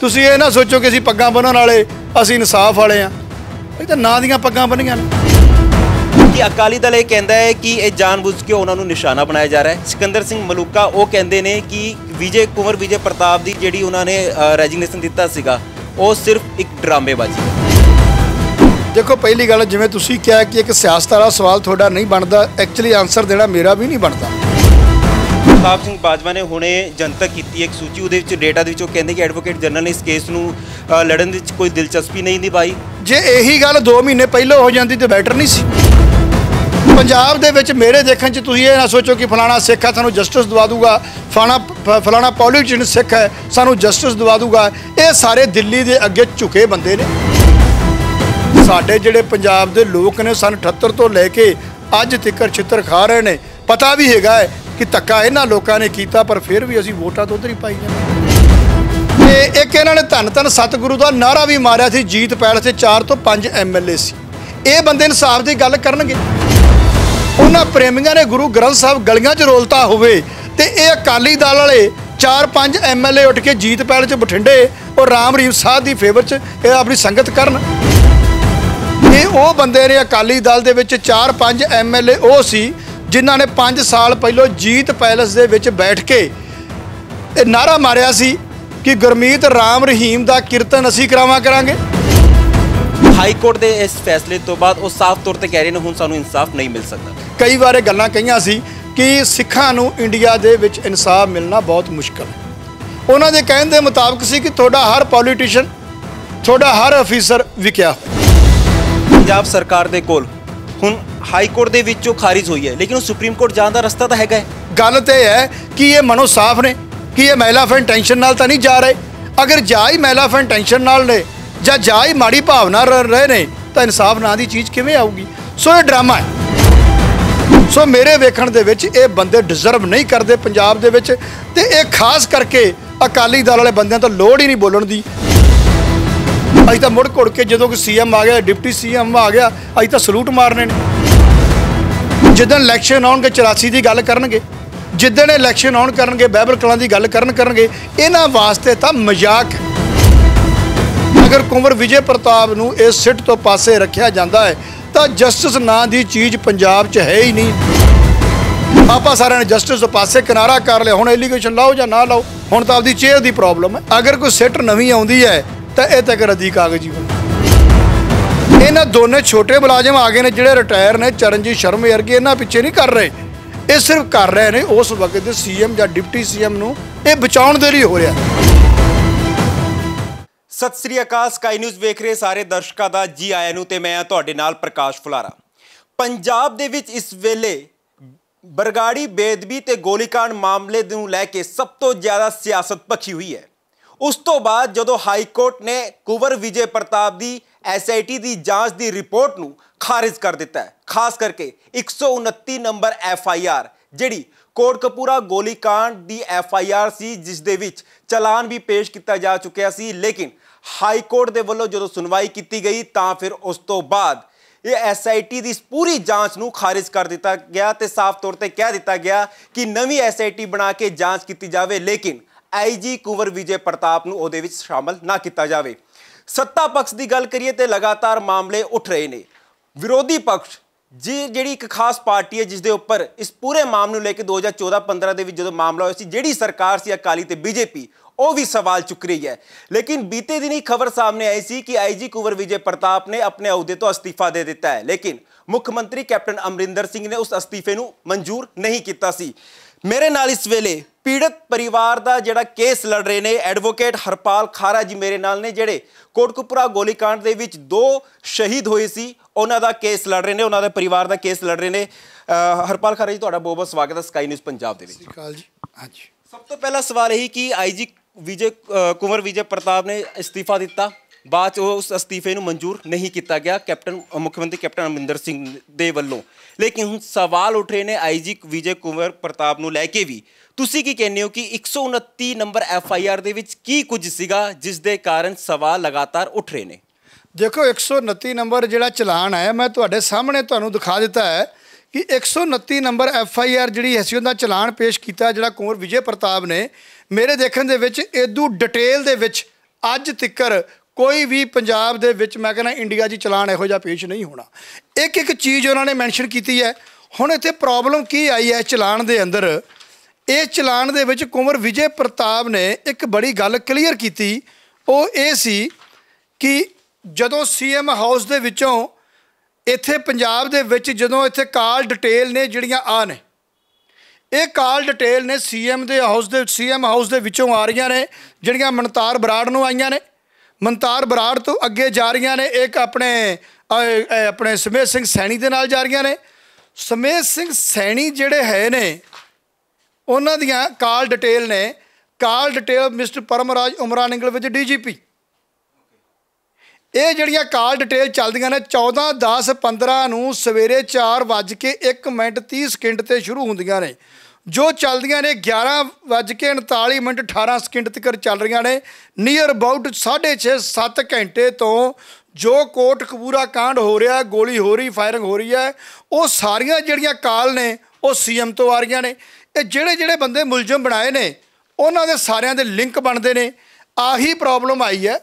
ਤੁਸੀਂ ਇਹ ਨਾ ਸੋਚੋ ਕਿ ਅਸੀਂ ਪੱਗਾਂ ਬੰਨਣ ਵਾਲੇ ਅਸੀਂ ਇਨਸਾਫ ਵਾਲੇ ਆ ਇਹ ਤਾਂ ਨਾਂ ਦੀਆਂ ਪੱਗਾਂ ਬੰਨੀਆਂ ਨੇ ਕਿ ਅਕਾਲੀ ਦਲ ਇਹ ਕਹਿੰਦਾ ਹੈ ਕਿ ਇਹ ਜਾਣਬੁੱਝ ਕੇ ਉਹਨਾਂ ਨੂੰ ਨਿਸ਼ਾਨਾ ਬਣਾਇਆ ਜਾ ਰਿਹਾ ਹੈ ਸਿਕੰਦਰ ਸਿੰਘ ਮਲੂਕਾ ਉਹ ਕਹਿੰਦੇ ਨੇ ਕਿ ਵਿਜੇ ਕੁਮਾਰ ਵਿਜੇ ਪ੍ਰਤਾਪ ਦੀ ਜਿਹੜੀ ਉਹਨਾਂ ਨੇ ਰੈਜਿਗਨੇਸ਼ਨ ਦਿੱਤਾ ਸੀਗਾ ਉਹ ਸਿਰਫ ਇੱਕ ਡਰਾਮੇਬਾਜ਼ੀ ਹੈ ਦੇਖੋ ਪਹਿਲੀ ਗੱਲ ਜਿਵੇਂ ਤੁਸੀਂ ਕਿਹਾ ਕਿ ਇੱਕ ਸਿਆਸਤ ਵਾਲਾ ਸਵਾਲ ਤੁਹਾਡਾ ਨਹੀਂ ਬਣਦਾ ਐਕਚੁਅਲੀ ਆਨਸਰ ਦੇਣਾ ਮੇਰਾ ਵੀ ਨਹੀਂ ਬਣਦਾ ਪ੍ਰਤਾਪ ਸਿੰਘ ਬਾਜਵਾ ਨੇ ਹੁਣੇ ਜਨਤਕ ਕੀਤੀ ਇੱਕ ਸੂਚੀ ਉਹਦੇ ਵਿੱਚ ਡੇਟਾ ਦੇ ਵਿੱਚ ਉਹ ਕਹਿੰਦੇ ਕਿ ਐਡਵੋਕੇਟ ਜਨਰਲ ਨੇ ਇਸ ਕੇਸ ਨੂੰ ਲੜਨ ਵਿੱਚ ਕੋਈ ਦਿਲਚਸਪੀ ਨਹੀਂ ਨਿਭਾਈ ਜੇ ਇਹੀ ਗੱਲ 2 ਮਹੀਨੇ ਪਹਿਲਾਂ ਹੋ ਜਾਂਦੀ ਤੇ ਬੈਟਰ ਨਹੀਂ ਸੀ ਪੰਜਾਬ ਦੇ ਵਿੱਚ ਮੇਰੇ ਦੇਖਣ 'ਚ ਤੁਸੀਂ ਇਹ ਨਾ ਸੋਚੋ ਕਿ ਫਲਾਣਾ ਸਿੱਖ ਹੈ ਸਾਨੂੰ ਜਸਟਿਸ ਦਵਾ ਦੂਗਾ ਫਲਾਣਾ ਫਲਾਣਾ ਪੋਲੀਟਿਸ਼ੀਅਨ ਸਿੱਖ ਹੈ ਸਾਨੂੰ ਜਸਟਿਸ ਦਵਾ ਦੂਗਾ ਇਹ ਸਾਰੇ ਦਿੱਲੀ ਦੇ ਅੱਗੇ ਝੁਕੇ ਬੰਦੇ ਨੇ ਸਾਡੇ ਜਿਹੜੇ ਪੰਜਾਬ ਦੇ ਲੋਕ ਨੇ ਸਨ 78 ਤੋਂ ਲੈ ਕੇ ਅੱਜ ਤੱਕ ਛਿੱਤਰ ਖਾ ਰਹੇ ਨੇ ਪਤਾ ਵੀ ਹੈਗਾ ਕਿ ਧੱਕਾ ਇਹਨਾਂ ਲੋਕਾਂ ਨੇ ਕੀਤਾ ਪਰ ਫਿਰ ਵੀ ਅਸੀਂ ਵੋਟਾਂ ਤੋਂ ਉਧਰ ਹੀ ਪਾਈ ਜਾਂਦੇ ਤੇ ਇੱਕ ਇਹਨਾਂ ਨੇ ਧੰਨ ਧੰਨ ਸਤਿਗੁਰੂ ਦਾ ਨਾਰਾ ਵੀ ਮਾਰਿਆ ਸੀ ਜੀਤ ਪੈਲ ਤੇ 4 ਤੋਂ 5 ਐਮਐਲਏ ਸੀ ਇਹ ਬੰਦੇ ਇਨਸਾਫ ਦੀ ਗੱਲ ਕਰਨਗੇ ਉਹਨਾਂ ਪ੍ਰੇਮੀਆਂ ਨੇ ਗੁਰੂ ਗ੍ਰੰਥ ਸਾਹਿਬ ਗਲੀਆਂ 'ਚ ਰੋਲਤਾ ਹੋਵੇ ਤੇ ਇਹ ਅਕਾਲੀ ਦਲ ਵਾਲੇ 4-5 ਐਮਐਲਏ ਉੱਠ ਕੇ ਜੀਤ ਪੈਲ 'ਚ ਬਠਿੰਡੇ ਔਰ ਰਾਮਰੀਵ ਸਾਹਿਬ ਦੀ ਫੇਵਰ 'ਚ ਇਹ ਆਪਣੀ ਸੰਗਤ ਕਰਨ ਇਹ ਉਹ ਬੰਦੇ ਨੇ ਅਕਾਲੀ ਦਲ ਦੇ ਵਿੱਚ 4-5 ਐਮਐਲਏ ਉਹ ਸੀ ਜਿਨ੍ਹਾਂ ਨੇ 5 ਸਾਲ ਪਹਿਲਾਂ ਜੀਤ ਪੈਲਸ ਦੇ ਵਿੱਚ ਬੈਠ ਕੇ ਇਹ ਨਾਰਾ ਮਾਰਿਆ ਸੀ ਕਿ ਗੁਰਮੀਤ ਰਾਮ ਰਹੀਮ ਦਾ ਕੀਰਤਨ ਅਸੀਂ ਕਰਾਵਾਂ ਕਰਾਂਗੇ ਹਾਈ ਕੋਰਟ ਦੇ ਇਸ ਫੈਸਲੇ ਤੋਂ ਬਾਅਦ ਉਹ ਸਾਫ਼ ਤੌਰ ਤੇ ਕਹਿ ਰਹੇ ਨੇ ਹੁਣ ਸਾਨੂੰ ਇਨਸਾਫ ਨਹੀਂ ਮਿਲ ਸਕਦਾ ਕਈ ਵਾਰ ਇਹ ਗੱਲਾਂ ਕਹੀਆਂ ਸੀ ਕਿ ਸਿੱਖਾਂ ਨੂੰ ਇੰਡੀਆ ਦੇ ਵਿੱਚ ਇਨਸਾਫ ਮਿਲਣਾ ਬਹੁਤ ਮੁਸ਼ਕਲ ਹੈ ਉਹਨਾਂ ਦੇ ਕਹਿਣ ਦੇ ਮੁਤਾਬਕ ਸੀ ਕਿ ਤੁਹਾਡਾ ਹਰ ਪੋਲੀਟੀਸ਼ੀਅਨ ਤੁਹਾਡਾ ਹਰ ਅਫੀਸਰ ਵਿਕਿਆ ਪੰਜਾਬ ਸਰਕਾਰ ਦੇ ਕੋਲ ਹੁਣ ਹਾਈ ਕੋਰਟ ਦੇ ਵਿੱਚੋਂ ਖਾਰਿਜ ਹੋਈ ਹੈ ਲੇਕਿਨ ਉਹ ਸੁਪਰੀਮ ਕੋਰਟ ਜਾਣ ਦਾ ਰਸਤਾ ਤਾਂ ਹੈਗਾ ਗੱਲ ਤੇ ਹੈ ਕਿ ਇਹ ਮਨੋ ਸਾਫ ਨੇ ਕਿ ਇਹ ਮਹਿਲਾ ਫੈਨ ਟੈਨਸ਼ਨ ਨਾਲ ਤਾਂ ਨਹੀਂ ਜਾ ਰਹੇ ਅਗਰ ਜਾ ਹੀ ਮਹਿਲਾ ਫੈਨ ਟੈਨਸ਼ਨ ਨਾਲ ਨੇ ਜਾਂ ਜਾ ਹੀ ਮਾੜੀ ਭਾਵਨਾ ਰਹੇ ਨੇ ਤਾਂ ਇਨਸਾਫ ਨਾਂ ਦੀ ਚੀਜ਼ ਕਿਵੇਂ ਆਊਗੀ ਸੋ ਇਹ ਡਰਾਮਾ ਹੈ ਸੋ ਮੇਰੇ ਵੇਖਣ ਦੇ ਵਿੱਚ ਇਹ ਬੰਦੇ ਡਿਜ਼ਰਵ ਨਹੀਂ ਕਰਦੇ ਪੰਜਾਬ ਦੇ ਵਿੱਚ ਤੇ ਇਹ ਖਾਸ ਕਰਕੇ ਅਕਾਲੀ ਦਲ ਵਾਲੇ ਬੰਦਿਆਂ ਤੋਂ ਲੋੜ ਹੀ ਨਹੀਂ ਬੋਲਣ ਦੀ ਅੱਜ ਤਾਂ ਮੁੜ ਘੁੜ ਕੇ ਜਦੋਂ ਕਿ ਸੀਐਮ ਆ ਗਿਆ ਡਿਪਟੀ ਸੀਐਮ ਆ ਗਿਆ ਅੱਜ ਤਾਂ ਸਲੂਟ ਮਾਰਨੇ ਨੇ ਜਿੱਦਣ ਇਲੈਕਸ਼ਨ ਆਉਣਗੇ 84 ਦੀ ਗੱਲ ਕਰਨਗੇ ਜਿੱਦਣ ਇਲੈਕਸ਼ਨ ਆਉਣ ਕਰਨਗੇ ਬਾਈਬਲ ਕਲਾਂ ਦੀ ਗੱਲ ਕਰਨ ਕਰਨਗੇ ਇਹਨਾਂ ਵਾਸਤੇ ਤਾਂ ਮਜ਼ਾਕ ਅਗਰ ਕੁੰਵਰ ਵਿਜੇ ਪ੍ਰਤਾਪ ਨੂੰ ਇਸ ਸਿੱਟ ਤੋਂ ਪਾਸੇ ਰੱਖਿਆ ਜਾਂਦਾ ਹੈ ਤਾਂ ਜਸਟਿਸ ਨਾਂ ਦੀ ਚੀਜ਼ ਪੰਜਾਬ 'ਚ ਹੈ ਹੀ ਨਹੀਂ ਆਪਾਂ ਸਾਰਿਆਂ ਨੇ ਜਸਟਿਸ ਤੋਂ ਪਾਸੇ ਕਿਨਾਰਾ ਕਰ ਲਿਆ ਹੁਣ ਐਲੀਗੇਸ਼ਨ ਲਾਓ ਜਾਂ ਨਾ ਲਾਓ ਹੁਣ ਤਾਂ ਆਪਦੀ ਚੇਅਰ ਦੀ ਪ੍ਰੋਬਲਮ ਹੈ ਅਗਰ ਕੋਈ ਸਿੱਟ ਨਵੀਂ ਆਉਂਦੀ ਹੈ ਤਾਂ ਇਹ ਤੱਕ ਰੱਦੀ ਕਾਗਜ਼ੀ ਇਹਨਾਂ ਦੋਨੇ ਛੋਟੇ ਮੁਲਾਜ਼ਮ ਆ ਗਏ ਨੇ ਜਿਹੜੇ ਰਿਟਾਇਰ ਨੇ ਚਰਨਜੀਤ ਸ਼ਰਮ ਵਰਗੇ ਇਹਨਾਂ ਪਿੱਛੇ ਨਹੀਂ ਕਰ ਰਹੇ ਇਹ ਸਿਰਫ ਕਰ ਰਹੇ ਨੇ ਉਸ ਵਕਤ ਦੇ ਸੀਐਮ ਜਾਂ ਡਿਪਟੀ ਸੀਐਮ ਨੂੰ ਇਹ ਬਚਾਉਣ ਦੇ ਲਈ ਹੋ ਰਿਹਾ ਸਤਿ ਸ੍ਰੀ ਅਕਾਲ ਸਕਾਈ ਨਿਊਜ਼ ਵੇਖ ਰਹੇ ਸਾਰੇ ਦਰਸ਼ਕਾਂ ਦਾ ਜੀ ਆਇਆਂ ਨੂੰ ਤੇ ਮੈਂ ਆ ਤੁਹਾਡੇ ਨਾਲ ਪ੍ਰਕਾਸ਼ ਫੁਲਾਰਾ ਪੰਜਾਬ ਦੇ ਵਿੱਚ ਇਸ ਵੇਲੇ ਬਰਗਾੜੀ ਬੇਦਬੀ ਤੇ ਗੋਲੀਕਾਂਡ ਮਾਮਲੇ ਨੂੰ ਲੈ ਕੇ ਸਭ ਤੋਂ ਜ਼ਿਆਦਾ ਸਿਆਸਤ ਪੱਖੀ ਹੋਈ ਹੈ ਉਸ ਤੋਂ ਬਾਅਦ ਜਦੋਂ ਹਾਈ ਕੋਰਟ ਨੇ ਕੁਵਰ ਵਿਜੇ ਪ੍ਰਤਾਪ ਦੀ ਐਸਆਈਟੀ ਦੀ ਜਾਂਚ ਦੀ ਰਿਪੋਰਟ ਨੂੰ ਖਾਰਜ ਕਰ ਦਿੱਤਾ ਹੈ ਖਾਸ ਕਰਕੇ 129 ਨੰਬਰ ਐਫਆਈਆਰ ਜਿਹੜੀ ਕੋਟਕਪੂਰਾ ਗੋਲੀकांड ਦੀ ਐਫਆਈਆਰ ਸੀ ਜਿਸ ਦੇ ਵਿੱਚ ਚਲਾਨ ਵੀ ਪੇਸ਼ ਕੀਤਾ ਜਾ ਚੁੱਕਿਆ ਸੀ ਲੇਕਿਨ ਹਾਈ ਕੋਰਟ ਦੇ ਵੱਲੋਂ ਜਦੋਂ ਸੁਣਵਾਈ ਕੀਤੀ ਗਈ ਤਾਂ ਫਿਰ ਉਸ ਤੋਂ ਬਾਅਦ ਇਹ ਐਸਆਈਟੀ ਦੀ ਪੂਰੀ ਜਾਂਚ ਨੂੰ ਖਾਰਜ ਕਰ ਦਿੱਤਾ ਗਿਆ ਤੇ ਸਾਫ਼ ਤੌਰ ਤੇ ਕਹਿ ਦਿੱਤਾ ਗਿਆ ਕਿ ਨਵੀਂ ਐਸਆਈਟੀ ਬਣਾ ਕੇ ਜਾਂਚ ਕੀਤੀ ਜਾਵੇ ਲੇਕਿਨ ਆਈਜੀ ਕੁਵਰ ਵਿਜੇ ਪ੍ਰਤਾਪ ਨੂੰ ਉਹਦੇ ਵਿੱਚ ਸ਼ਾਮਲ ਨਾ ਕੀਤਾ ਜਾਵੇ ਸੱਤਾ ਪਕਸ਼ ਦੀ ਗੱਲ ਕਰੀਏ ਤੇ ਲਗਾਤਾਰ ਮਾਮਲੇ ਉੱਠ ਰਹੇ ਨੇ ਵਿਰੋਧੀ ਪਕਸ਼ ਜੀ ਜਿਹੜੀ ਇੱਕ ਖਾਸ ਪਾਰਟੀ ਹੈ ਜਿਸ ਦੇ ਉੱਪਰ ਇਸ ਪੂਰੇ ਮਾਮਲੇ ਨੂੰ ਲੈ ਕੇ 2014-15 ਦੇ ਵਿੱਚ ਜਦੋਂ ਮਾਮਲਾ ਹੋਇਆ ਸੀ ਜਿਹੜੀ ਸਰਕਾਰ ਸੀ ਅਕਾਲੀ ਤੇ ਬੀਜੇਪੀ ਉਹ ਵੀ ਸਵਾਲ ਚੁੱਕ ਰਹੀ ਹੈ ਲੇਕਿਨ ਬੀਤੇ ਦਿਨੀ ਖਬਰ ਸਾਹਮਣੇ ਆਈ ਸੀ ਕਿ ਆਈਜੀ ਕੁਵਰ ਵਿਜੇ ਪ੍ਰਤਾਪ ਨੇ ਆਪਣੇ ਅਹੁਦੇ ਤੋਂ ਅਸਤੀਫਾ ਦੇ ਦਿੱਤਾ ਹੈ ਲੇਕਿਨ ਮੁੱਖ ਮੰਤਰੀ ਕੈਪਟਨ ਅਮਰਿੰਦਰ ਸਿੰਘ ਨੇ ਉਸ ਅਸਤੀਫੇ ਨੂੰ ਮਨਜ਼ੂਰ ਨਹੀਂ ਕੀਤਾ ਸੀ ਮੇਰੇ ਨਾਲ ਇਸ ਵੇਲੇ ਪੀੜਤ ਪਰਿਵਾਰ ਦਾ ਜਿਹੜਾ ਕੇਸ ਲੜ ਰਹੇ ਨੇ ਐਡਵੋਕੇਟ ਹਰਪਾਲ ਖਾਰਾ ਜੀ ਮੇਰੇ ਨਾਲ ਨੇ ਜਿਹੜੇ ਕੋਟਕਪੁਰਾ ਗੋਲੀकांड ਦੇ ਵਿੱਚ ਦੋ ਸ਼ਹੀਦ ਹੋਏ ਸੀ ਉਹਨਾਂ ਦਾ ਕੇਸ ਲੜ ਰਹੇ ਨੇ ਉਹਨਾਂ ਦੇ ਪਰਿਵਾਰ ਦਾ ਕੇਸ ਲੜ ਰਹੇ ਨੇ ਹਰਪਾਲ ਖਾਰਾ ਜੀ ਤੁਹਾਡਾ ਬਹੁਤ ਬਹੁਤ ਸਵਾਗਤ ਹੈ ਸਕਾਈ ਨਿਊਜ਼ ਪੰਜਾਬ ਦੇ ਵਿੱਚ ਸਤਿਕਾਲ ਜੀ ਹਾਂਜੀ ਸਭ ਤੋਂ ਪਹਿਲਾ ਸਵਾਲ ਇਹ ਕਿ ਆਈਜੀ ਵਿਜੇ ਕੁਮਰ ਵਿਜੇ ਪ੍ਰਤਾਪ ਨੇ ਅਸਤੀਫਾ ਦਿੱਤਾ ਬਾਅਦ ਉਹ ਉਸ ਅਸਤੀਫੇ ਨੂੰ ਮਨਜ਼ੂਰ ਨਹੀਂ ਕੀਤਾ ਗਿਆ ਕੈਪਟਨ ਮੁੱਖ ਮੰਤਰੀ ਕੈਪਟਨ ਅਮਰਿੰਦਰ ਸਿੰਘ ਦੇ ਵੱਲੋਂ ਲੇਕਿਨ ਹੁਣ ਸਵਾਲ ਉੱਠ ਰਹੇ ਨੇ ਆਈਜੀ ਵਿਜੇ ਕੁਮਾਰ ਪ੍ਰਤਾਪ ਨੂੰ ਲੈ ਕੇ ਵੀ ਤੁਸੀਂ ਕੀ ਕਹਿੰਦੇ ਹੋ ਕਿ 129 ਨੰਬਰ ਐਫ ਆਈ ਆਰ ਦੇ ਵਿੱਚ ਕੀ ਕੁਝ ਸੀਗਾ ਜਿਸ ਦੇ ਕਾਰਨ ਸਵਾਲ ਲਗਾਤਾਰ ਉੱਠ ਰਹੇ ਨੇ ਦੇਖੋ 129 ਨੰਬਰ ਜਿਹੜਾ ਚਲਾਨ ਆਇਆ ਮੈਂ ਤੁਹਾਡੇ ਸਾਹਮਣੇ ਤੁਹਾਨੂੰ ਦਿਖਾ ਦਿੱਤਾ ਹੈ ਕਿ 129 ਨੰਬਰ ਐਫ ਆਈ ਆਰ ਜਿਹੜੀ ਸੀ ਉਹਦਾ ਚਲਾਨ ਪੇਸ਼ ਕੀਤਾ ਜਿਹੜਾ ਕੋਰ ਵਿਜੇ ਪ੍ਰਤਾਪ ਨੇ ਮੇਰੇ ਦੇਖਣ ਦੇ ਵਿੱਚ ਇਦੂ ਡਿਟੇਲ ਦੇ ਵਿੱਚ ਅੱਜ ਤੱਕਰ ਕੋਈ ਵੀ ਪੰਜਾਬ ਦੇ ਵਿੱਚ ਮੈਂ ਕਹਿੰਦਾ ਇੰਡੀਆ ਜੀ ਚਲਾਨ ਇਹੋ ਜਿਹਾ ਪੇਸ਼ ਨਹੀਂ ਹੋਣਾ ਇੱਕ ਇੱਕ ਚੀਜ਼ ਉਹਨਾਂ ਨੇ ਮੈਂਸ਼ਨ ਕੀਤੀ ਹੈ ਹੁਣ ਇੱਥੇ ਪ੍ਰੋਬਲਮ ਕੀ ਆਈ ਹੈ ਚਲਾਨ ਦੇ ਅੰਦਰ ਇਹ ਚਲਾਨ ਦੇ ਵਿੱਚ ਕੁਮਰ ਵਿਜੇ ਪ੍ਰਤਾਪ ਨੇ ਇੱਕ ਬੜੀ ਗੱਲ ਕਲੀਅਰ ਕੀਤੀ ਉਹ ਇਹ ਸੀ ਕਿ ਜਦੋਂ ਸੀਐਮ ਹਾਊਸ ਦੇ ਵਿੱਚੋਂ ਇੱਥੇ ਪੰਜਾਬ ਦੇ ਵਿੱਚ ਜਦੋਂ ਇੱਥੇ ਕਾਲ ਡਿਟੇਲ ਨੇ ਜਿਹੜੀਆਂ ਆ ਨੇ ਇਹ ਕਾਲ ਡਿਟੇਲ ਨੇ ਸੀਐਮ ਦੇ ਹਾਊਸ ਦੇ ਸੀਐਮ ਹਾਊਸ ਦੇ ਵਿੱਚੋਂ ਆ ਰਹੀਆਂ ਨੇ ਜਿਹੜੀਆਂ ਮਨਤਾਰ ਬਰਾੜ ਨੂੰ ਆਈਆਂ ਨੇ ਮੰਤਾਰ ਬਰਾੜ ਤੋਂ ਅੱਗੇ ਜਾ ਰਹੀਆਂ ਨੇ ਇੱਕ ਆਪਣੇ ਆਪਣੇ ਸਮੇਤ ਸਿੰਘ ਸੈਣੀ ਦੇ ਨਾਲ ਜਾ ਰਹੀਆਂ ਨੇ ਸਮੇਤ ਸਿੰਘ ਸੈਣੀ ਜਿਹੜੇ ਹੈ ਨੇ ਉਹਨਾਂ ਦੀਆਂ ਕਾਲ ਡਿਟੇਲ ਨੇ ਕਾਲ ਡਿਟੇਲ ਮਿਸਟਰ ਪਰਮਰਾਜ ਉਮਰਾਨ ਇੰਗਲ ਵਿੱਚ ਡੀਜੀਪੀ ਇਹ ਜਿਹੜੀਆਂ ਕਾਲ ਡਿਟੇਲ ਚੱਲਦੀਆਂ ਨੇ 14 10 15 ਨੂੰ ਸਵੇਰੇ 4 ਵਜੇ 1 ਮਿੰਟ 30 ਸਕਿੰਟ ਤੇ ਸ਼ੁਰੂ ਹੁੰਦੀਆਂ ਨੇ ਜੋ ਚੱਲਦੀਆਂ ਨੇ 11:39 ਮਿੰਟ 18 ਸਕਿੰਟ ਤੱਕ ਚੱਲ ਰਹੀਆਂ ਨੇ ਨੀਅਰ ਅਬਾਊਟ 6:30 7 ਘੰਟੇ ਤੋਂ ਜੋ ਕੋਟ ਕਬੂਰਾ ਕਾਂਡ ਹੋ ਰਿਹਾ ਗੋਲੀ ਹੋ ਰਹੀ ਫਾਇਰਿੰਗ ਹੋ ਰਹੀ ਹੈ ਉਹ ਸਾਰੀਆਂ ਜਿਹੜੀਆਂ ਕਾਲ ਨੇ ਉਹ ਸੀਐਮ ਤੋਂ ਆ ਰਹੀਆਂ ਨੇ ਇਹ ਜਿਹੜੇ ਜਿਹੜੇ ਬੰਦੇ ਮੁਲਜ਼ਮ ਬਣਾਏ ਨੇ ਉਹਨਾਂ ਦੇ ਸਾਰਿਆਂ ਦੇ ਲਿੰਕ ਬਣਦੇ ਨੇ ਆਹੀ ਪ੍ਰੋਬਲਮ ਆਈ ਹੈ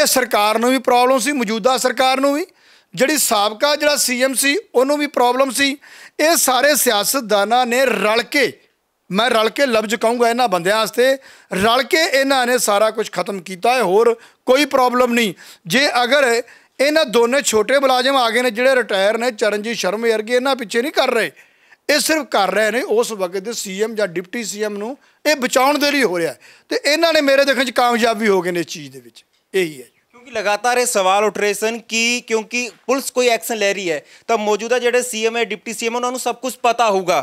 ਇਹ ਸਰਕਾਰ ਨੂੰ ਵੀ ਪ੍ਰੋਬਲਮ ਸੀ ਮੌਜੂਦਾ ਸਰਕਾਰ ਨੂੰ ਵੀ ਜਿਹੜੀ ਸਾਬਕਾ ਜਿਹੜਾ ਸੀਐਮ ਸੀ ਉਹਨੂੰ ਵੀ ਪ੍ਰੋਬਲਮ ਸੀ ਇਹ ਸਾਰੇ ਸਿਆਸਤਦਾਨਾਂ ਨੇ ਰਲ ਕੇ ਮੈਂ ਰਲ ਕੇ ਲਫ਼ਜ਼ ਕਹੂੰਗਾ ਇਹਨਾਂ ਬੰਦਿਆਂ ਵਾਸਤੇ ਰਲ ਕੇ ਇਹਨਾਂ ਨੇ ਸਾਰਾ ਕੁਝ ਖਤਮ ਕੀਤਾ ਹੈ ਹੋਰ ਕੋਈ ਪ੍ਰੋਬਲਮ ਨਹੀਂ ਜੇ ਅਗਰ ਇਹਨਾਂ ਦੋਨੇ ਛੋਟੇ ਮੁਲਾਜ਼ਮ ਆ ਗਏ ਨੇ ਜਿਹੜੇ ਰਿਟਾਇਰ ਨੇ ਚਰਨਜੀਤ ਸ਼ਰਮ ਵਰਗੇ ਇਹਨਾਂ ਪਿੱਛੇ ਨਹੀਂ ਕਰ ਰਹੇ ਇਹ ਸਿਰਫ ਕਰ ਰਹੇ ਨੇ ਉਸ ਵਕਤ ਦੇ ਸੀਐਮ ਜਾਂ ਡਿਪਟੀ ਸੀਐਮ ਨੂੰ ਇਹ ਬਚਾਉਣ ਦੇ ਲਈ ਹੋ ਰਿਹਾ ਤੇ ਇਹਨਾਂ ਨੇ ਮੇਰੇ ਦੇਖਣ ਚ ਕਾਮਯਾਬ ਵੀ ਹੋ ਗਏ ਨੇ ਇਸ ਚੀਜ਼ ਦੇ ਵਿੱਚ ਇਹੀ ਹੈ ਕਿਉਂਕਿ ਲਗਾਤਾਰ ਇਹ ਸਵਾਲ ਉੱਠ ਰਹੇ ਸਨ ਕਿ ਕਿਉਂਕਿ ਪੁਲਿਸ ਕੋਈ ਐਕਸ਼ਨ ਲੈ ਰਹੀ ਹੈ ਤਾਂ ਮੌਜੂਦਾ ਜਿਹੜੇ ਸੀਐਮ ਹੈ ਡਿਪਟੀ ਸੀਐਮ ਉਹਨਾਂ ਨੂੰ ਸਭ ਕੁਝ ਪਤਾ ਹੋਊਗਾ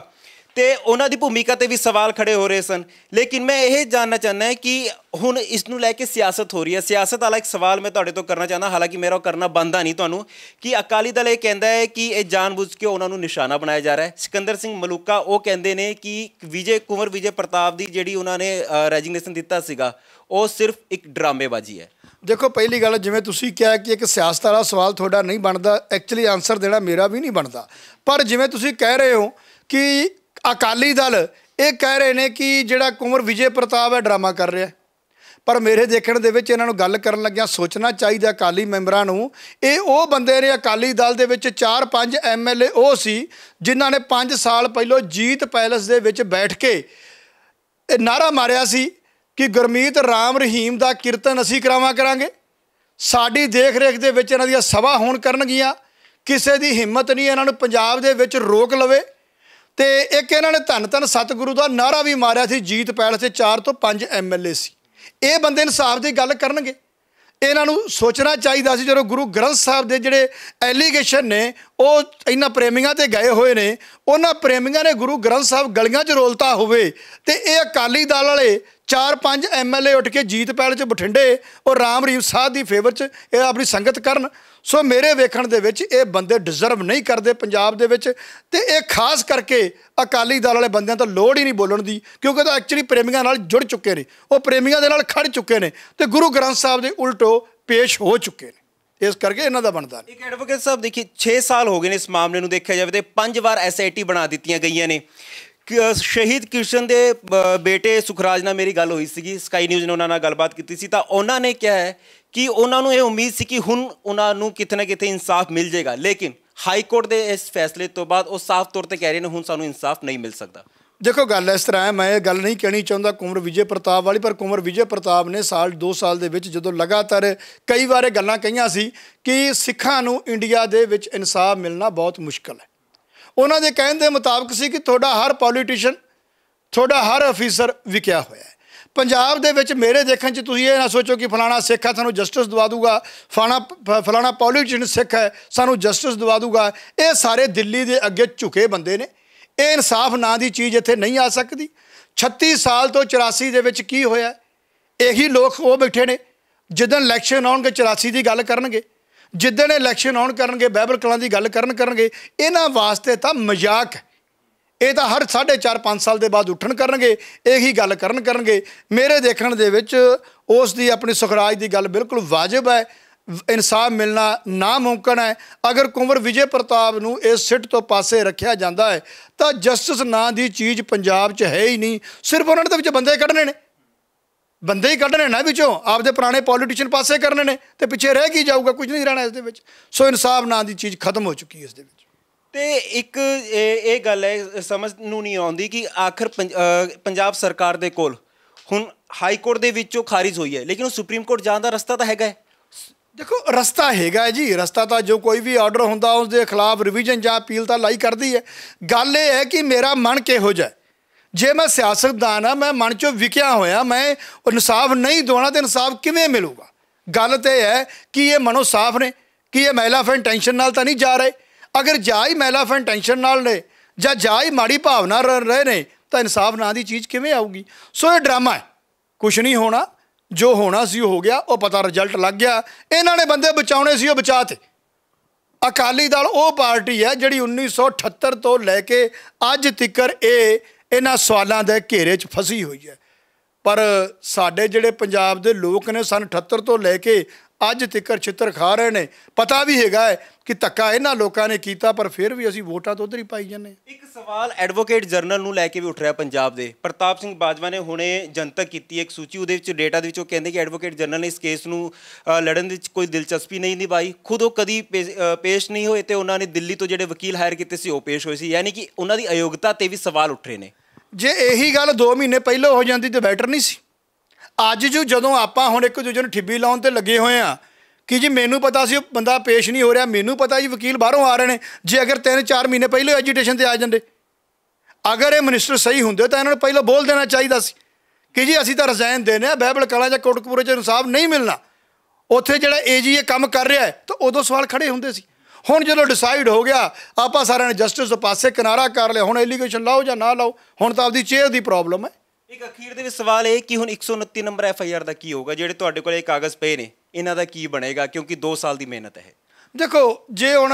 ਤੇ ਉਹਨਾਂ ਦੀ ਭੂਮਿਕਾ ਤੇ ਵੀ ਸਵਾਲ ਖੜੇ ਹੋ ਰਹੇ ਸਨ ਲੇਕਿਨ ਮੈਂ ਇਹ ਜਾਨਣਾ ਚਾਹੁੰਦਾ ਹਾਂ ਕਿ ਹੁਣ ਇਸ ਨੂੰ ਲੈ ਕੇ ਸਿਆਸਤ ਹੋ ਰਹੀ ਹੈ ਸਿਆਸਤ ਵਾਲਾ ਇੱਕ ਸਵਾਲ ਮੈਂ ਤੁਹਾਡੇ ਤੋਂ ਕਰਨਾ ਚਾਹੁੰਦਾ ਹਾਲਾਂਕਿ ਮੇਰਾ ਉਹ ਕਰਨਾ ਬੰਦਾ ਨਹੀਂ ਤੁਹਾਨੂੰ ਕਿ ਅਕਾਲੀ ਦਲ ਇਹ ਕਹਿੰਦਾ ਹੈ ਕਿ ਇਹ ਜਾਣਬੁੱਝ ਕੇ ਉਹਨਾਂ ਨੂੰ ਨਿਸ਼ਾਨਾ ਬਣਾਇਆ ਜਾ ਰਿਹਾ ਹੈ ਸਿਕੰਦਰ ਸਿੰਘ ਮਲੂਕਾ ਉਹ ਕਹਿੰਦੇ ਨੇ ਕਿ ਵਿਜੇ ਕੁਮਰ ਵਿਜੇ ਪ੍ਰਤਾਪ ਦੀ ਜਿਹੜੀ ਉਹਨਾਂ ਨੇ ਰੈਜਿਗਨੇਸ਼ਨ ਦਿੱਤਾ ਸੀਗਾ ਉਹ ਸਿਰਫ ਇੱਕ ਡਰਾਮੇਬਾਜ਼ੀ ਹੈ ਦੇਖੋ ਪਹਿਲੀ ਗੱਲ ਜਿਵੇਂ ਤੁਸੀਂ ਕਿਹਾ ਕਿ ਇੱਕ ਸਿਆਸਤ ਵਾਲਾ ਸਵਾਲ ਤੁਹਾਡਾ ਨਹੀਂ ਬਣਦਾ ਐਕਚੁਅਲੀ ਆਨਸਰ ਦੇਣਾ ਮੇਰਾ ਵੀ ਨਹੀਂ ਬਣਦਾ ਪਰ ਜਿਵੇਂ ਤੁਸੀਂ ਕਹਿ ਰਹੇ ਹੋ ਕਿ ਅਕਾਲੀ ਦਲ ਇਹ ਕਹਿ ਰਹੇ ਨੇ ਕਿ ਜਿਹੜਾ ਕੁਮਰ ਵਿਜੇ ਪ੍ਰਤਾਪ ਹੈ ਡਰਾਮਾ ਕਰ ਰਿਹਾ ਪਰ ਮੇਰੇ ਦੇਖਣ ਦੇ ਵਿੱਚ ਇਹਨਾਂ ਨੂੰ ਗੱਲ ਕਰਨ ਲੱਗਿਆ ਸੋਚਣਾ ਚਾਹੀਦਾ ਅਕਾਲੀ ਮੈਂਬਰਾਂ ਨੂੰ ਇਹ ਉਹ ਬੰਦੇ ਨੇ ਅਕਾਲੀ ਦਲ ਦੇ ਵਿੱਚ 4-5 ਐਮਐਲਏ ਉਹ ਸੀ ਜਿਨ੍ਹਾਂ ਨੇ 5 ਸਾਲ ਪਹਿਲਾਂ ਜੀਤ ਪੈਲਸ ਦੇ ਵਿੱਚ ਬੈਠ ਕੇ ਇਹ ਨਾਰਾ ਮਾਰਿਆ ਸੀ ਕਿ ਗੁਰਮੀਤ ਰਾਮ ਰਹੀਮ ਦਾ ਕੀਰਤਨ ਅਸੀਂ ਕਰਾਵਾ ਕਰਾਂਗੇ ਸਾਡੀ ਦੇਖ ਰੇਖ ਦੇ ਵਿੱਚ ਇਹਨਾਂ ਦੀਆਂ ਸਭਾ ਹੋਣ ਕਰਨਗੀਆਂ ਕਿਸੇ ਦੀ ਹਿੰਮਤ ਨਹੀਂ ਇਹਨਾਂ ਨੂੰ ਪੰਜਾਬ ਦੇ ਵਿੱਚ ਰੋਕ ਲਵੇ ਤੇ ਇੱਕ ਇਹਨਾਂ ਨੇ ਧੰਨ ਧੰਨ ਸਤਿਗੁਰੂ ਦਾ ਨਾਰਾ ਵੀ ਮਾਰਿਆ ਸੀ ਜੀਤ ਪੈਲ ਤੇ 4 ਤੋਂ 5 ਐਮਐਲਏ ਸੀ ਇਹ ਬੰਦੇ ਇਨਸਾਫ ਦੀ ਗੱਲ ਕਰਨਗੇ ਇਹਨਾਂ ਨੂੰ ਸੋਚਣਾ ਚਾਹੀਦਾ ਸੀ ਜਦੋਂ ਗੁਰੂ ਗ੍ਰੰਥ ਸਾਹਿਬ ਦੇ ਜਿਹੜੇ ਐਲੀਗੇਸ਼ਨ ਨੇ ਉਹ ਇਹਨਾਂ ਪ੍ਰੇਮੀਆਂ ਤੇ ਗਏ ਹੋਏ ਨੇ ਉਹਨਾਂ ਪ੍ਰੇਮੀਆਂ ਨੇ ਗੁਰੂ ਗ੍ਰੰਥ ਸਾਹਿਬ ਗਲੀਆਂ 'ਚ ਰੋਲਤਾ ਹੋਵੇ ਤੇ ਇਹ ਅਕਾਲੀ ਦਲ ਵਾਲੇ 4-5 ਐਮਐਲਏ ਉੱਠ ਕੇ ਜੀਤ ਪੈਲ 'ਚ ਬਠਿੰਡੇ ਔਰ ਰਾਮਰੀਵ ਸਾਹਿਬ ਦੀ ਫੇਵਰ 'ਚ ਇਹ ਆਪਣੀ ਸੰਗਤ ਕਰਨ ਸੋ ਮੇਰੇ ਵੇਖਣ ਦੇ ਵਿੱਚ ਇਹ ਬੰਦੇ ਡਿਜ਼ਰਵ ਨਹੀਂ ਕਰਦੇ ਪੰਜਾਬ ਦੇ ਵਿੱਚ ਤੇ ਇਹ ਖਾਸ ਕਰਕੇ ਅਕਾਲੀ ਦਲ ਵਾਲੇ ਬੰਦਿਆਂ ਤੋਂ ਲੋੜ ਹੀ ਨਹੀਂ ਬੋਲਣ ਦੀ ਕਿਉਂਕਿ ਤਾਂ ਐਕਚੁਅਲੀ ਪ੍ਰੇਮੀਆਂ ਨਾਲ ਜੁੜ ਚੁੱਕੇ ਨੇ ਉਹ ਪ੍ਰੇਮੀਆਂ ਦੇ ਨਾਲ ਖੜ ਚੁੱਕੇ ਨੇ ਤੇ ਗੁਰੂ ਗ੍ਰੰਥ ਸਾਹਿਬ ਦੇ ਉਲਟੋ ਪੇਸ਼ ਹੋ ਚੁੱਕੇ ਨੇ ਇਸ ਕਰਕੇ ਇਹਨਾਂ ਦਾ ਬਣਦਾ ਇੱਕ ਐਡਵੋਕੇਟ ਸਾਹਿਬ ਦੇਖੀ 6 ਸਾਲ ਹੋ ਗਏ ਨੇ ਇਸ ਮਾਮਲੇ ਨੂੰ ਦੇਖਿਆ ਜਾਵੇ ਤੇ 5 ਵਾਰ ਐਸਆਈਟੀ ਬਣਾ ਦਿੱਤੀਆਂ ਗਈਆਂ ਨੇ ਸ਼ਹੀਦ ਕਿਸ਼ਨ ਦੇ ਬੇਟੇ ਸੁਖਰਾਜ ਨਾਲ ਮੇਰੀ ਗੱਲ ਹੋਈ ਸੀਗੀ ਸਕਾਈ ਨਿਊਜ਼ ਨੇ ਉਹਨਾਂ ਨਾਲ ਗੱਲਬਾਤ ਕੀਤੀ ਸੀ ਤਾਂ ਉਹਨਾਂ ਨੇ ਕਿਹਾ ਹੈ ਕਿ ਉਹਨਾਂ ਨੂੰ ਇਹ ਉਮੀਦ ਸੀ ਕਿ ਹੁਣ ਉਹਨਾਂ ਨੂੰ ਕਿਤੇ ਨਾ ਕਿਤੇ ਇਨਸਾਫ ਮਿਲ ਜਾਏਗਾ ਲੇਕਿਨ ਹਾਈ ਕੋਰਟ ਦੇ ਇਸ ਫੈਸਲੇ ਤੋਂ ਬਾਅਦ ਉਹ ਸਾਫ਼ ਤੌਰ ਤੇ ਕਹਿ ਰਹੇ ਨੇ ਹੁਣ ਸਾਨੂੰ ਇਨਸਾਫ ਨਹੀਂ ਮਿਲ ਸਕਦਾ ਦੇਖੋ ਗੱਲ ਇਸ ਤਰ੍ਹਾਂ ਹੈ ਮੈਂ ਇਹ ਗੱਲ ਨਹੀਂ ਕਹਿਣੀ ਚਾਹੁੰਦਾ ਕੁਮਰ ਵਿਜੇ ਪ੍ਰਤਾਪ ਵਾਲੀ ਪਰ ਕੁਮਰ ਵਿਜੇ ਪ੍ਰਤਾਪ ਨੇ ਸਾਲ 2 ਸਾਲ ਦੇ ਵਿੱਚ ਜਦੋਂ ਲਗਾਤਾਰ ਕਈ ਵਾਰੇ ਗੱਲਾਂ ਕਹੀਆਂ ਸੀ ਕਿ ਸਿੱਖਾਂ ਨੂੰ ਇੰਡੀਆ ਦੇ ਵਿੱਚ ਇਨਸਾਫ ਮਿਲਣਾ ਬਹੁਤ ਮੁਸ਼ਕਲ ਹੈ ਉਹਨਾਂ ਦੇ ਕਹਿਣ ਦੇ ਮੁਤਾਬਕ ਸੀ ਕਿ ਤੁਹਾਡਾ ਹਰ ਪੋਲੀਟੀਸ਼ੀਅਨ ਤੁਹਾਡਾ ਹਰ ਅਫੀਸਰ ਵਿਕਿਆ ਹੋਇਆ ਹੈ ਪੰਜਾਬ ਦੇ ਵਿੱਚ ਮੇਰੇ ਦੇਖਣ 'ਚ ਤੁਸੀਂ ਇਹ ਨਾ ਸੋਚੋ ਕਿ ਫਲਾਣਾ ਸਿੱਖ ਹੈ ਸਾਨੂੰ ਜਸਟਿਸ ਦਵਾ ਦੂਗਾ ਫਲਾਣਾ ਫਲਾਣਾ ਪੋਲੀਟੀਸ਼ੀਅਨ ਸਿੱਖ ਹੈ ਸਾਨੂੰ ਜਸਟਿਸ ਦਵਾ ਦੂਗਾ ਇਹ ਸਾਰੇ ਦਿੱਲੀ ਦੇ ਅੱਗੇ ਝੁਕੇ ਬੰਦੇ ਨੇ ਇਹ ਇਨਸਾਫ ਨਾਂ ਦੀ ਚੀਜ਼ ਇੱਥੇ ਨਹੀਂ ਆ ਸਕਦੀ 36 ਸਾਲ ਤੋਂ 84 ਦੇ ਵਿੱਚ ਕੀ ਹੋਇਆ ਇਹੀ ਲੋਕ ਉਹ ਬੈਠੇ ਨੇ ਜਦੋਂ ਇਲੈਕਸ਼ਨ ਆਉਣਗੇ 84 ਦੀ ਗੱਲ ਕਰਨਗੇ ਜਿੱਦਣ ਇਲੈਕਸ਼ਨ ਆਉਣ ਕਰਨਗੇ ਬਾਈਬਲ ਕਲਾਂ ਦੀ ਗੱਲ ਕਰਨ ਕਰਨਗੇ ਇਹਨਾਂ ਵਾਸਤੇ ਤਾਂ ਮਜ਼ਾਕ ਇਹ ਤਾਂ ਹਰ 4.5 5 ਸਾਲ ਦੇ ਬਾਅਦ ਉੱਠਣ ਕਰਨਗੇ ਇਹੀ ਗੱਲ ਕਰਨ ਕਰਨਗੇ ਮੇਰੇ ਦੇਖਣ ਦੇ ਵਿੱਚ ਉਸ ਦੀ ਆਪਣੀ ਸੁਖਰਾਜ ਦੀ ਗੱਲ ਬਿਲਕੁਲ ਵਾਜਬ ਹੈ ਇਨਸਾਫ ਮਿਲਣਾ ਨਾ ਮੁਮਕਨ ਹੈ ਅਗਰ ਕੁੰਵਰ ਵਿਜੇ ਪ੍ਰਤਾਪ ਨੂੰ ਇਸ ਸਿੱਟ ਤੋਂ ਪਾਸੇ ਰੱਖਿਆ ਜਾਂਦਾ ਹੈ ਤਾਂ ਜਸਟਿਸ ਨਾਂ ਦੀ ਚੀਜ਼ ਪੰਜਾਬ 'ਚ ਹੈ ਹੀ ਨਹੀਂ ਸਿਰਫ ਉਹਨਾਂ ਦੇ ਵਿੱਚ ਬੰਦੇ ਕੱਢਣੇ ਨੇ ਬੰਦੇ ਹੀ ਕੱਢਣੇ ਨਾ ਵਿੱਚੋਂ ਆਪਦੇ ਪੁਰਾਣੇ ਪੋਲੀਟੀਸ਼ੀਅਨ ਪਾਸੇ ਕਰਨੇ ਨੇ ਤੇ ਪਿੱਛੇ ਰਹਿ ਕੀ ਜਾਊਗਾ ਕੁਝ ਨਹੀਂ ਰਹਿਣਾ ਇਸ ਦੇ ਵਿੱਚ ਸੋ ਇਨਸਾਫ ਨਾਂ ਦੀ ਚੀਜ਼ ਖਤਮ ਹੋ ਚੁੱਕੀ ਹੈ ਇਸ ਦੇ ਵਿੱਚ ਤੇ ਇੱਕ ਇਹ ਗੱਲ ਹੈ ਸਮਝ ਨੂੰ ਨਹੀਂ ਆਉਂਦੀ ਕਿ ਆਖਰ ਪੰਜਾਬ ਸਰਕਾਰ ਦੇ ਕੋਲ ਹੁਣ ਹਾਈ ਕੋਰਟ ਦੇ ਵਿੱਚੋਂ ਖਾਰਿਜ ਹੋਈ ਹੈ ਲੇਕਿਨ ਉਹ ਸੁਪਰੀਮ ਕੋਰਟ ਜਾਣ ਦਾ ਰਸਤਾ ਤਾਂ ਹੈਗਾ ਹੈ ਦੇਖੋ ਰਸਤਾ ਹੈਗਾ ਜੀ ਰਸਤਾ ਤਾਂ ਜੋ ਕੋਈ ਵੀ ਆਰਡਰ ਹੁੰਦਾ ਉਸ ਦੇ ਖਿਲਾਫ ਰਿਵੀਜ਼ਨ ਜਾਂ ਅਪੀਲ ਤਾਂ ਲਾਈ ਕਰਦੀ ਹੈ ਗੱਲ ਇਹ ਹੈ ਕਿ ਮੇਰਾ ਮਨ ਕਿਹੋ ਜਿਹਾ ਜੇ ਮੈਂ ਸਿਆਸਤਦਾਨ ਆ ਮੈਂ ਮਨ ਚੋਂ ਵਿਕਿਆ ਹੋਇਆ ਮੈਂ ਇਨਸਾਫ ਨਹੀਂ ਦਵਾਣਾ ਤੇ ਇਨਸਾਫ ਕਿਵੇਂ ਮਿਲੂਗਾ ਗੱਲ ਤੇ ਹੈ ਕਿ ਇਹ ਮਨੋ ਸਾਫ ਨੇ ਕਿ ਇਹ ਮਹਿਲਾ ਫੈਨ ਟੈਨਸ਼ਨ ਨਾਲ ਤਾਂ ਨਹੀਂ ਜਾ ਰਹੇ ਅਗਰ ਜਾ ਹੀ ਮਹਿਲਾ ਫੈਨ ਟੈਨਸ਼ਨ ਨਾਲ ਨੇ ਜਾਂ ਜਾ ਹੀ ਮਾੜੀ ਭਾਵਨਾ ਰਹੇ ਨੇ ਤਾਂ ਇਨਸਾਫ ਨਾਂ ਦੀ ਚੀਜ਼ ਕਿਵੇਂ ਆਊਗੀ ਸੋ ਇਹ ਡਰਾਮਾ ਹੈ ਕੁਝ ਨਹੀਂ ਹੋਣਾ ਜੋ ਹੋਣਾ ਸੀ ਹੋ ਗਿਆ ਉਹ ਪਤਾ ਰਿਜ਼ਲਟ ਲੱਗ ਗਿਆ ਇਹਨਾਂ ਨੇ ਬੰਦੇ ਬਚਾਉਣੇ ਸੀ ਉਹ ਬਚਾਤੇ ਅਕਾਲੀ ਦਲ ਉਹ ਪਾਰਟੀ ਹੈ ਜਿਹੜੀ 1978 ਤੋਂ ਲੈ ਕੇ ਅੱਜ ਤੱਕ ਇਹ ਇਹਨਾਂ ਸਵਾਲਾਂ ਦੇ ਘੇਰੇ 'ਚ ਫਸੀ ਹੋਈ ਹੈ ਪਰ ਸਾਡੇ ਜਿਹੜੇ ਪੰਜਾਬ ਦੇ ਲੋਕ ਨੇ ਸਨ 78 ਤੋਂ ਲੈ ਕੇ ਅੱਜ ਤੱਕਰ ਚਿੱਤਰ ਖਾ ਰਹੇ ਨੇ ਪਤਾ ਵੀ ਹੈਗਾ ਹੈ ਕਿ ਤੱਕਾ ਇਹਨਾਂ ਲੋਕਾਂ ਨੇ ਕੀਤਾ ਪਰ ਫਿਰ ਵੀ ਅਸੀਂ ਵੋਟਾਂ ਤੋਂ ਉਧਰ ਹੀ ਪਾਈ ਜਾਂਦੇ ਇੱਕ ਸਵਾਲ ਐਡਵੋਕੇਟ ਜਰਨਲ ਨੂੰ ਲੈ ਕੇ ਵੀ ਉੱਠ ਰਿਹਾ ਪੰਜਾਬ ਦੇ ਪ੍ਰਤਾਪ ਸਿੰਘ ਬਾਜਵਾ ਨੇ ਹੁਣੇ ਜਨਤਕ ਕੀਤੀ ਇੱਕ ਸੂਚੀ ਉਹਦੇ ਵਿੱਚ ਡੇਟਾ ਦੇ ਵਿੱਚ ਉਹ ਕਹਿੰਦੇ ਕਿ ਐਡਵੋਕੇਟ ਜਰਨਲ ਨੇ ਇਸ ਕੇਸ ਨੂੰ ਲੜਨ ਵਿੱਚ ਕੋਈ ਦਿਲਚਸਪੀ ਨਹੀਂ ਨਿਭਾਈ ਖੁਦ ਉਹ ਕਦੀ ਪੇਸ਼ ਨਹੀਂ ਹੋਏ ਤੇ ਉਹਨਾਂ ਨੇ ਦਿੱਲੀ ਤੋਂ ਜਿਹੜੇ ਵਕੀਲ ਹਾਇਰ ਕੀਤੇ ਸੀ ਉਹ ਪੇਸ਼ ਹੋਏ ਸੀ ਯਾਨੀ ਕਿ ਉਹਨਾਂ ਦੀ ਅਯੋਗਤਾ ਤੇ ਵੀ ਸਵਾਲ ਉੱਠ ਰਹੇ ਨੇ ਜੇ ਇਹੀ ਗੱਲ 2 ਮਹੀਨੇ ਪਹਿਲਾਂ ਹੋ ਜਾਂਦੀ ਤੇ ਬੈਟਰ ਨਹੀਂ ਸੀ ਅੱਜ ਜੋ ਜਦੋਂ ਆਪਾਂ ਹੁਣ ਇੱਕ ਦੂਜੇ ਨੂੰ ਠਿੱਬੀ ਲਾਉਣ ਤੇ ਲੱਗੇ ਹੋਏ ਆ ਕਿ ਜੀ ਮੈਨੂੰ ਪਤਾ ਸੀ ਉਹ ਬੰਦਾ ਪੇਸ਼ ਨਹੀਂ ਹੋ ਰਿਹਾ ਮੈਨੂੰ ਪਤਾ ਜੀ ਵਕੀਲ ਬਾਹਰੋਂ ਆ ਰਹੇ ਨੇ ਜੇ ਅਗਰ 3-4 ਮਹੀਨੇ ਪਹਿਲਾਂ ਐਜੀਟੇਸ਼ਨ ਤੇ ਆ ਜਾਂਦੇ ਅਗਰ ਇਹ ਮਿਨਿਸਟਰ ਸਹੀ ਹੁੰਦੇ ਤਾਂ ਇਹਨਾਂ ਨੂੰ ਪਹਿਲਾਂ ਬੋਲ ਦੇਣਾ ਚਾਹੀਦਾ ਸੀ ਕਿ ਜੀ ਅਸੀਂ ਤਾਂ ਰਜ਼ਾਇਨ ਦੇਨੇ ਆ ਬਹਿਬਲ ਕਲਾ ਜਾਂ ਕੋਟਕਪੂਰੇ ਚ ਇਨਸਾਫ ਨਹੀਂ ਮਿਲਣਾ ਉੱਥੇ ਜਿਹੜਾ ਏਜੀਏ ਕੰਮ ਕਰ ਰਿਹਾ ਹੈ ਤਾਂ ਉਦੋਂ ਸਵਾਲ ਖੜੇ ਹੁੰਦੇ ਸੀ ਹੁਣ ਜਦੋਂ ਡਿਸਾਈਡ ਹੋ ਗਿਆ ਆਪਾਂ ਸਾਰਿਆਂ ਨੇ ਜਸਟਿਸ ਦੇ ਪਾਸੇ ਕਿਨਾਰਾ ਕਰ ਲਿਆ ਹੁਣ ਐਲੀਗੇਸ਼ਨ ਲਾਓ ਜਾਂ ਨਾ ਲਾਓ ਹੁਣ ਤਾਂ ਆਪਦੀ ਚੇਅਰ ਦੀ ਪ੍ਰੋਬਲਮ ਹੈ ਇੱਕ ਅਖੀਰ ਦੇ ਵਿੱਚ ਸਵਾਲ ਇਹ ਕਿ ਹੁਣ 129 ਨੰਬਰ ਐਫ ਆਈ ਆਰ ਦਾ ਕੀ ਹੋਊਗਾ ਜਿਹੜੇ ਤੁਹਾਡੇ ਕੋਲ ਇਹ ਕਾਗਜ਼ ਪਏ ਨੇ ਇਹਨਾਂ ਦਾ ਕੀ ਬਣੇਗਾ ਕਿਉਂਕਿ 2 ਸਾਲ ਦੀ ਮਿਹਨਤ ਹੈ ਦੇਖੋ ਜੇ ਹੁਣ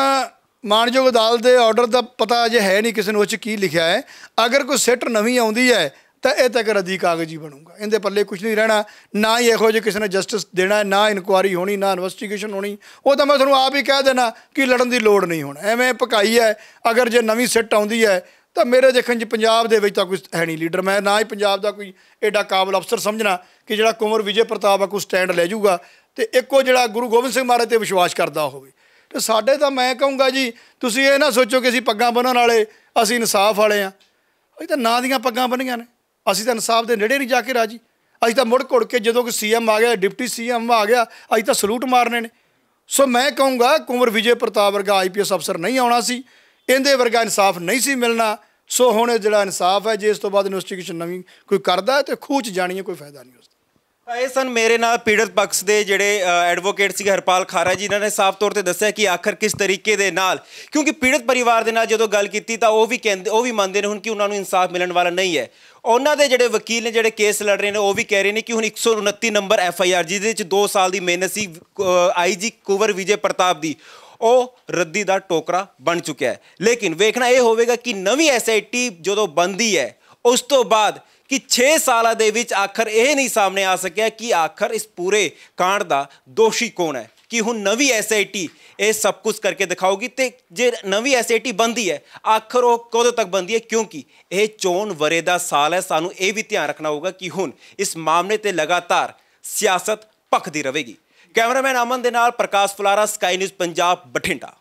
ਮਾਨਯੋਗ ਅਦਾਲਤ ਦੇ ਆਰਡਰ ਦਾ ਪਤਾ ਅਜੇ ਹੈ ਨਹੀਂ ਕਿਸੇ ਨੂੰ ਉਹ ਚ ਕੀ ਲਿਖਿਆ ਹੈ ਅਗਰ ਕੋਈ ਸੈਟ ਨਵੀਂ ਆਉਂਦੀ ਹੈ ਤਾਂ ਇਹ ਤਾਂ ਰਦੀ ਕਾਗਜ਼ੀ ਬਣੂਗਾ ਇਹਦੇ ਪੱਲੇ ਕੁਝ ਨਹੀਂ ਰਹਿਣਾ ਨਾ ਹੀ ਇਹੋ ਜਿਹਾ ਕਿਸੇ ਨੇ ਜਸਟਿਸ ਦੇਣਾ ਨਾ ਇਨਕੁਆਰੀ ਹੋਣੀ ਨਾ ਇਨਵੈਸਟੀਗੇਸ਼ਨ ਹੋਣੀ ਉਹ ਤਾਂ ਮੈਂ ਤੁਹਾਨੂੰ ਆਪ ਹੀ ਕਹਿ ਦੇਣਾ ਕਿ ਲੜਨ ਦੀ ਲੋੜ ਨਹੀਂ ਹੁਣ ਐਵੇਂ ਪਕਾਈ ਹੈ ਅਗਰ ਜੇ ਨਵੀਂ ਸਿੱਟ ਆਉਂਦੀ ਹੈ ਤਾਂ ਮੇਰੇ ਦੇਖਣ 'ਚ ਪੰਜਾਬ ਦੇ ਵਿੱਚ ਤਾਂ ਕੋਈ ਹੈ ਨਹੀਂ ਲੀਡਰ ਮੈਂ ਨਾ ਹੀ ਪੰਜਾਬ ਦਾ ਕੋਈ ਐਡਾ ਕਾਬਲ ਅਫਸਰ ਸਮਝਣਾ ਕਿ ਜਿਹੜਾ ਕੁਮਰ ਵਿਜੇ ਪ੍ਰਤਾਪ ਆ ਕੋਈ ਸਟੈਂਡ ਲੈ ਜਾਊਗਾ ਤੇ ਇੱਕੋ ਜਿਹੜਾ ਗੁਰੂ ਗੋਬਿੰਦ ਸਿੰਘ ਮਹਾਰਾਜ ਤੇ ਵਿਸ਼ਵਾਸ ਕਰਦਾ ਹੋਵੇ ਤੇ ਸਾਡੇ ਤਾਂ ਮੈਂ ਕਹੂੰਗਾ ਜੀ ਤੁਸੀਂ ਇਹ ਨਾ ਸੋਚੋ ਕਿ ਅਸੀਂ ਪੱਗਾਂ ਬੰਨਣ ਵਾਲੇ ਅਸੀਂ ਇਨਸਾਫ ਵਾਲੇ ਆ ਇਹ ਤਾਂ ਨਾਂ ਦੀਆਂ ਪੱਗਾਂ ਬੰਨੀਆਂ ਨੇ ਅਸੀਂ ਤਾਂ ਇਨਸਾਫ ਦੇ ਨੇੜੇ ਨਹੀਂ ਜਾ ਕੇ ਰਾਜੀ ਅਸੀਂ ਤਾਂ ਮੁੜ ਘੁੜ ਕੇ ਜਦੋਂ ਕਿ ਸੀਐਮ ਆ ਗਿਆ ਡਿਪਟੀ ਸੀਐਮ ਆ ਗਿਆ ਅਸੀਂ ਤਾਂ ਸਲੂਟ ਮਾਰਨੇ ਨੇ ਸੋ ਮੈਂ ਕਹੂੰਗਾ ਕੁੰਵਰ ਵਿਜੇ ਪ੍ਰਤਾਪ ਵਰਗਾ ਆਈਪੀਐਸ ਅਫਸਰ ਨਹੀਂ ਆਉਣਾ ਸੀ ਇਹਦੇ ਵਰਗਾ ਇਨਸਾਫ ਨਹੀਂ ਸੀ ਮਿਲਣਾ ਸੋ ਹੁਣ ਜਿਹੜਾ ਇਨਸਾਫ ਹੈ ਜੇ ਇਸ ਤੋਂ ਬਾਅਦ ਇਨਵੈਸਟੀਗੇਸ਼ਨ ਨਵੀਂ ਕੋਈ ਕਰਦਾ ਤੇ ਖੂਚ ਜਾਣੀ ਹੈ ਕੋਈ ਫਾਇਦਾ ਨਹੀਂ ਉਸ ਇਹ ਸਨ ਮੇਰੇ ਨਾਲ ਪੀੜਤ ਪਕਸ ਦੇ ਜਿਹੜੇ ਐਡਵੋਕੇਟ ਸੀ ਹਰਪਾਲ ਖਾਰਾ ਜੀ ਇਹਨਾਂ ਨੇ ਸਾਫ਼ ਤੌਰ ਤੇ ਦੱਸਿਆ ਕਿ ਆਖਰ ਕਿਸ ਤਰੀਕੇ ਦੇ ਨਾਲ ਕਿਉਂਕਿ ਪੀੜਤ ਪਰਿਵਾਰ ਦੇ ਨਾਲ ਜਦੋਂ ਗੱਲ ਕੀਤੀ ਤਾਂ ਉਹ ਵੀ ਕਹਿੰਦੇ ਉਹ ਵੀ ਮੰਨਦੇ ਨੇ ਹੁਣ ਕਿ ਉਹਨਾਂ ਨੂੰ ਇਨਸਾਫ ਮਿਲਣ ਵਾਲਾ ਨਹੀਂ ਹੈ ਉਹਨਾਂ ਦੇ ਜਿਹੜੇ ਵਕੀਲ ਨੇ ਜਿਹੜੇ ਕੇਸ ਲੜ ਰਹੇ ਨੇ ਉਹ ਵੀ ਕਹਿ ਰਹੇ ਨੇ ਕਿ ਹੁਣ 129 ਨੰਬਰ ਐਫ ਆਈ ਆਰ ਜਿਹਦੇ ਵਿੱਚ 2 ਸਾਲ ਦੀ ਮਿਹਨਤ ਸੀ ਆਈਜੀ ਕੁਵਰ ਵਿਜੇ ਪ੍ਰਤਾਪ ਦੀ ਉਹ ਰੱਦੀ ਦਾ ਟੋਕਰਾ ਬਣ ਚੁੱਕਿਆ ਹੈ ਲੇਕਿਨ ਵੇਖਣਾ ਇਹ ਹੋਵੇਗਾ ਕਿ ਨਵੀਂ ਐਸਆਈਟੀ ਜਦੋਂ ਬੰਦੀ ਹੈ ਉਸ ਤੋਂ ਬਾਅਦ ਕਿ 6 ਸਾਲਾਂ ਦੇ ਵਿੱਚ ਆਖਰ ਇਹ ਨਹੀਂ ਸਾਹਮਣੇ ਆ ਸਕਿਆ ਕਿ ਆਖਰ ਇਸ ਪੂਰੇ ਕਾਂਡ ਦਾ ਦੋਸ਼ੀ ਕੌਣ ਹੈ ਕਿ ਹੁਣ ਨਵੀਂ ਐਸਆਈਟੀ ਇਹ ਸਭ ਕੁਝ ਕਰਕੇ ਦਿਖਾਉਗੀ ਤੇ ਜੇ ਨਵੀਂ ਐਸਆਈਟੀ ਬੰਦੀ ਹੈ ਆਖਰ ਉਹ ਕਦੋਂ ਤੱਕ ਬੰਦੀ ਹੈ ਕਿਉਂਕਿ ਇਹ ਚੋਣ ਵਰੇ ਦਾ ਸਾਲ ਹੈ ਸਾਨੂੰ ਇਹ ਵੀ ਧਿਆਨ ਰੱਖਣਾ ਹੋਊਗਾ ਕਿ ਹੁਣ ਇਸ ਮਾਮਲੇ ਤੇ ਲਗਾਤਾਰ ਸਿਆਸਤ ਪੱਖ ਦੀ ਰਹੇਗੀ ਕੈਮਰਾਮੈਨ ਅਮਨ ਦੇ ਨਾਲ ਪ੍ਰਕਾਸ਼ ਫੁਲਾਰਾ ਸਕਾਈ ਨਿਊਜ਼ ਪੰਜਾਬ ਬਠਿੰਡਾ